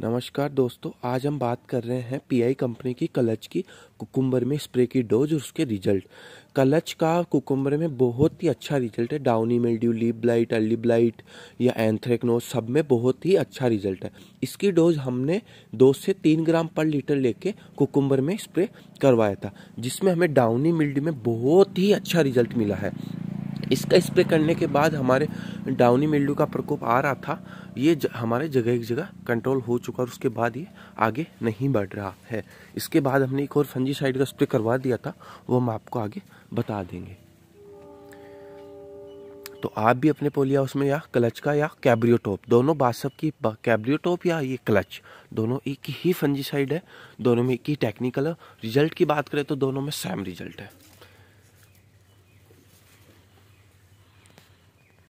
नमस्कार दोस्तों आज हम बात कर रहे हैं पीआई कंपनी की कलच की कुकुम्बर में स्प्रे की डोज और उसके रिजल्ट कलच का कुकुम्बर में बहुत ही अच्छा रिजल्ट है downy mildew leaf blight early blight या एंथ्रेक्नोज सब में बहुत ही अच्छा रिजल्ट है इसकी डोज हमने दो से तीन ग्राम पर लीटर लेके कुकुम्बर में स्प्रे करवाया था जिसमें हमें डाउनी मिल्ड्यू में बहुत ही अच्छा रिजल्ट मिला है इसका स्प्रे करने के बाद हमारे डाउनी मिल्डू का प्रकोप आ रहा था ये ज, हमारे जगह एक जगह कंट्रोल हो चुका और उसके बाद ये आगे नहीं बढ़ रहा है इसके बाद हमने एक और फंजी साइड का स्प्रे करवा दिया था वो हम आपको आगे बता देंगे तो आप भी अपने पोलिया उसमें या क्लच का या कैब्रियोटॉप दोनों बासप की कैब्रियोटॉप या ये क्लच दोनों एक ही साइड है दोनों में एक ही टेक्निकल है रिजल्ट की बात करें तो दोनों में सेम रिजल्ट है